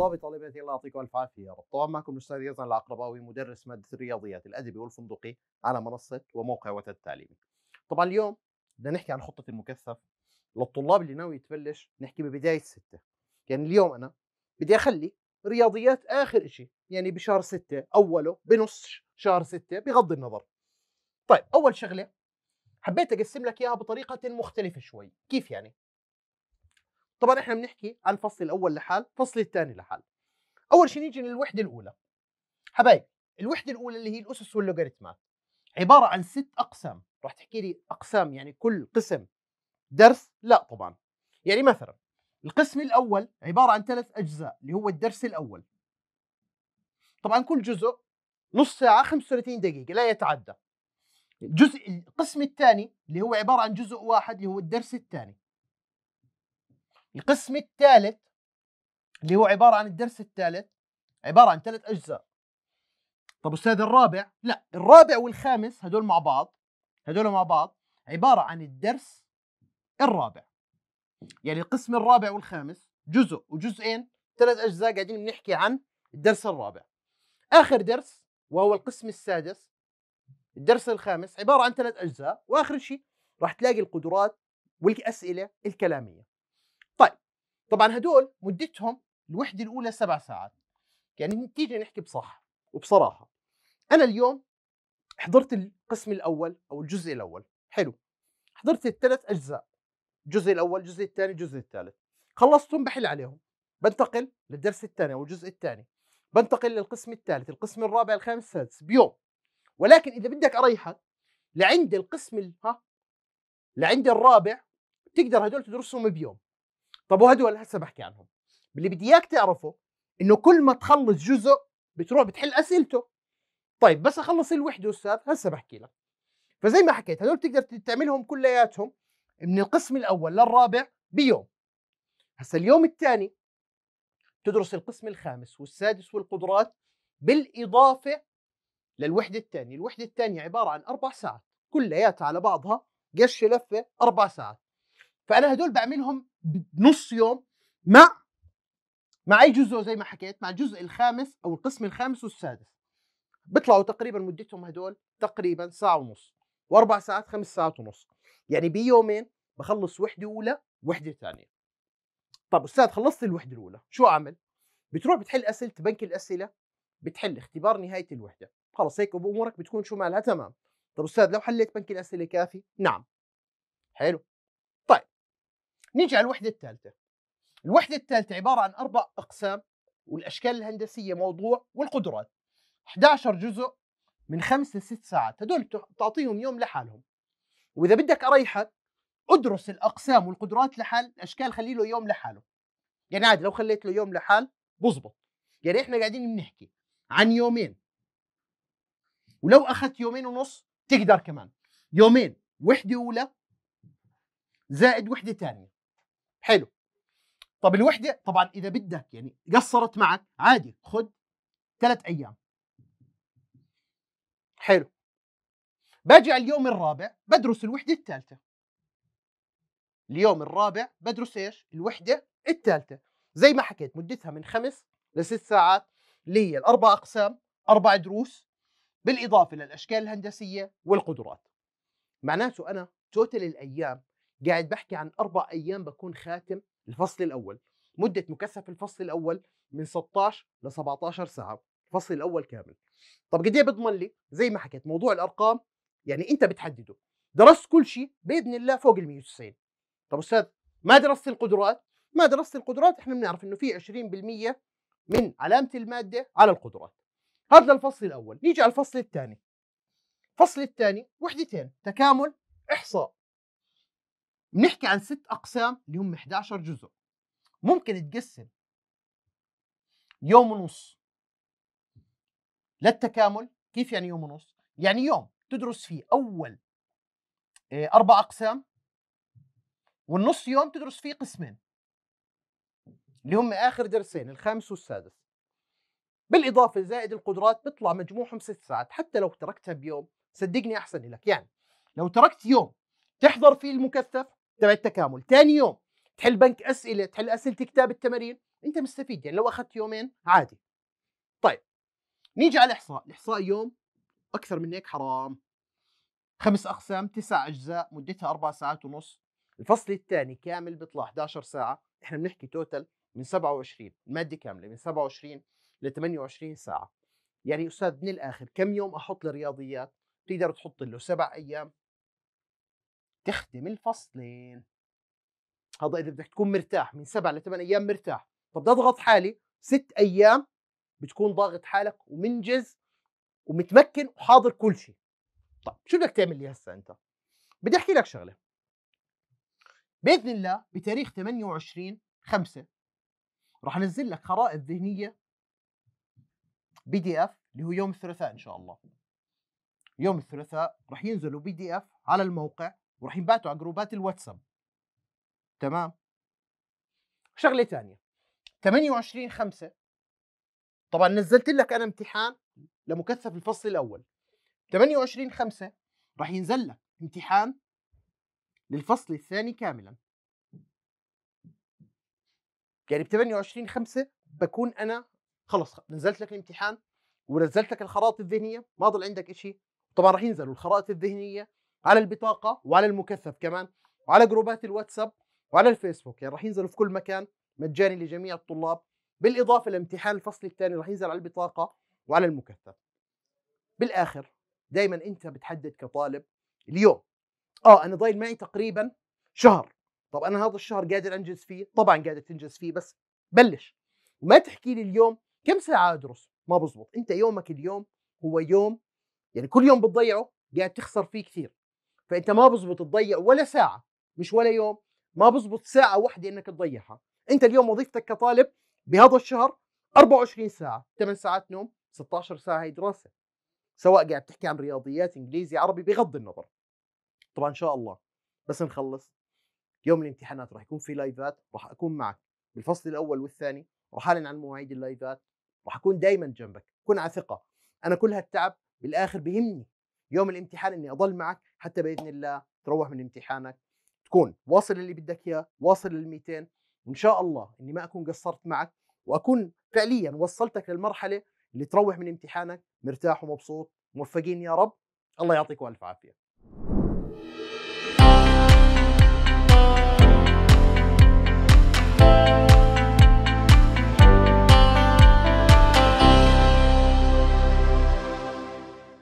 أيوه. الله بطالبة الله يعطيكم الف عافيه يا رب طبعا معكم الاستاذ يزن العقرباوي مدرس ماده الرياضيات الادبي والفندقي على منصه وموقع وتد التعليمي طبعا اليوم بدنا نحكي عن خطه المكثف للطلاب اللي ناوي تبلش نحكي ببدايه ستة يعني اليوم انا بدي اخلي رياضيات اخر شيء يعني بشهر ستة اوله بنص شهر ستة بغض النظر طيب اول شغله حبيت اقسم لك اياها بطريقه مختلفه شوي كيف يعني طبعا احنا بنحكي عن الفصل الاول لحال الفصل الثاني لحال اول شيء نيجي للوحده الاولى حبايب الوحده الاولى اللي هي الاسس واللوغاريتمات عباره عن ست اقسام راح تحكي لي اقسام يعني كل قسم درس لا طبعا يعني مثلا القسم الاول عباره عن ثلاث اجزاء اللي هو الدرس الاول طبعا كل جزء نص ساعه 35 دقيقه لا يتعدى الجزء القسم الثاني اللي هو عباره عن جزء واحد اللي هو الدرس الثاني القسم الثالث اللي هو عبارة عن الدرس الثالث عبارة عن ثلاث أجزاء طب أستاذ الرابع لا الرابع والخامس هدول مع بعض هدول مع بعض عبارة عن الدرس الرابع يعني القسم الرابع والخامس جزء وجزئين ثلاث أجزاء قاعدين بنحكي عن الدرس الرابع آخر درس وهو القسم السادس الدرس الخامس عبارة عن ثلاث أجزاء وآخر شيء راح تلاقي القدرات والأسئلة الكلامية طبعا هدول مدتهم الوحده الاولى سبع ساعات يعني تيجي نحكي بصح وبصراحه انا اليوم حضرت القسم الاول او الجزء الاول حلو حضرت الثلاث اجزاء الجزء الاول الجزء الثاني الجزء الثالث خلصتهم بحل عليهم بنتقل للدرس الثاني او الجزء الثاني بنتقل للقسم الثالث القسم الرابع الخامس السادس بيوم ولكن اذا بدك اريحك لعند القسم ها لعند الرابع تقدر هدول تدرسهم بيوم طب وهدول هسه بحكي عنهم اللي بدي اياك تعرفه انه كل ما تخلص جزء بتروح بتحل اسئلته طيب بس اخلص الوحده استاذ هسه بحكي لك فزي ما حكيت هدول بتقدر تعملهم كلياتهم من القسم الاول للرابع بيوم هسه اليوم الثاني تدرس القسم الخامس والسادس والقدرات بالاضافه للوحده الثانيه الوحده الثانيه عباره عن اربع ساعات كلياتها على بعضها قش لفه اربع ساعات فانا هدول بعملهم بنص يوم مع مع اي جزء زي ما حكيت مع الجزء الخامس او القسم الخامس والسادس بيطلعوا تقريبا مدتهم هدول تقريبا ساعه ونص واربع ساعات خمس ساعات ونص يعني بيومين بخلص وحده اولى وحده ثانيه طب استاذ خلصت الوحده الاولى شو اعمل بتروح بتحل اسئله بنك الاسئله بتحل اختبار نهايه الوحده خلص هيك امورك بتكون شو مالها تمام طب استاذ لو حليت بنك الاسئله كافي نعم حلو نيجي على الوحدة الثالثة الوحدة الثالثة عبارة عن أربع أقسام والأشكال الهندسية موضوع والقدرات 11 جزء من خمس لست ساعات هدول بتعطيهم يوم لحالهم وإذا بدك أريحك أدرس الأقسام والقدرات لحال الأشكال خلي له يوم لحاله يعني عادي لو خليت له يوم لحال بزبط يعني إحنا قاعدين بنحكي عن يومين ولو أخذت يومين ونص تقدر كمان يومين وحدة أولى زائد وحدة ثانية حلو طب الوحده طبعا اذا بدك يعني قصرت معك عادي خذ ثلاث ايام حلو باجي على اليوم الرابع بدرس الوحده الثالثه اليوم الرابع بدرس ايش الوحده الثالثه زي ما حكيت مدتها من خمس لست ساعات اللي هي الاربع اقسام اربع دروس بالاضافه للاشكال الهندسيه والقدرات معناته انا توتل الايام قاعد بحكي عن اربع ايام بكون خاتم الفصل الاول مده مكثف الفصل الاول من 16 ل 17 ساعه الفصل الاول كامل طب قد ايه بضمن لي زي ما حكيت موضوع الارقام يعني انت بتحدده درست كل شيء باذن الله فوق ال 190 طب استاذ ما درست القدرات ما درست القدرات احنا بنعرف انه في 20% من علامه الماده على القدرات هذا الفصل الاول نيجي على الفصل الثاني الفصل الثاني وحدتين تكامل احصاء بنحكي عن ست اقسام اللي هم 11 جزء ممكن تقسم يوم ونص للتكامل كيف يعني يوم ونص يعني يوم تدرس فيه اول آه، اربع اقسام والنص يوم تدرس فيه قسمين اللي هم اخر درسين الخامس والسادس بالاضافه زائد القدرات بيطلع مجموعهم ست ساعات حتى لو تركتها بيوم صدقني احسن لك يعني لو تركت يوم تحضر فيه المكثف تبع التكامل ثاني يوم تحل بنك اسئله تحل اسئله كتاب التمارين انت مستفيد يعني لو اخذت يومين عادي طيب نيجي على الاحصاء الاحصاء يوم اكثر من هيك حرام خمس اقسام تسع اجزاء مدتها اربع ساعات ونص الفصل الثاني كامل بيطلع 11 ساعه احنا بنحكي توتال من 27 الماده كامله من 27 ل 28 ساعه يعني استاذ من الاخر كم يوم احط للرياضيات تقدر تحط له سبع ايام تخدم الفصلين هذا اذا بدك تكون مرتاح من سبع لثمان ايام مرتاح طب اضغط حالي ست ايام بتكون ضاغط حالك ومنجز ومتمكن وحاضر كل شيء طيب شو بدك تعمل لي هسه انت بدي احكي لك شغله باذن الله بتاريخ 28 5 راح انزل لك خرائط ذهنيه بي دي اف اللي هو يوم الثلاثاء ان شاء الله يوم الثلاثاء راح ينزلوا بي دي اف على الموقع وراح ينباتوا على جروبات الواتساب تمام شغله ثانيه 28 5 طبعا نزلت لك انا امتحان لمكثف الفصل الاول 28 5 راح ينزل لك امتحان للفصل الثاني كاملا يعني ب 28 5 بكون انا خلص نزلت لك الامتحان ونزلت لك الخرائط الذهنيه ما ضل عندك شيء طبعا راح ينزلوا الخرائط الذهنيه على البطاقه وعلى المكثف كمان وعلى جروبات الواتساب وعلى الفيسبوك يعني راح ينزلوا في كل مكان مجاني لجميع الطلاب بالاضافه لامتحان الفصل الثاني راح ينزل على البطاقه وعلى المكثف بالاخر دائما انت بتحدد كطالب اليوم اه انا ضايل معي تقريبا شهر طب انا هذا الشهر قادر انجز فيه طبعا قادر تنجز فيه بس بلش وما تحكي لي اليوم كم ساعه ادرس ما بزبط انت يومك اليوم هو يوم يعني كل يوم بتضيعه قاعد تخسر فيه كثير فانت ما بزبط تضيع ولا ساعه مش ولا يوم ما بزبط ساعه واحده انك تضيعها انت اليوم وظيفتك كطالب بهذا الشهر 24 ساعه 8 ساعات نوم 16 ساعه هي دراسه سواء قاعد تحكي عن رياضيات انجليزي عربي بغض النظر طبعا ان شاء الله بس نخلص يوم الامتحانات راح يكون في لايفات راح اكون معك بالفصل الاول والثاني راح اعلن عن مواعيد اللايفات راح اكون دائما جنبك كن على ثقه انا كل هالتعب بالاخر بهمني يوم الامتحان اني اضل معك حتى باذن الله تروح من امتحانك تكون واصل اللي بدك اياه واصل لل 200 ان شاء الله اني ما اكون قصرت معك واكون فعليا وصلتك للمرحله اللي تروح من امتحانك مرتاح ومبسوط موفقين يا رب الله يعطيكم الف عافيه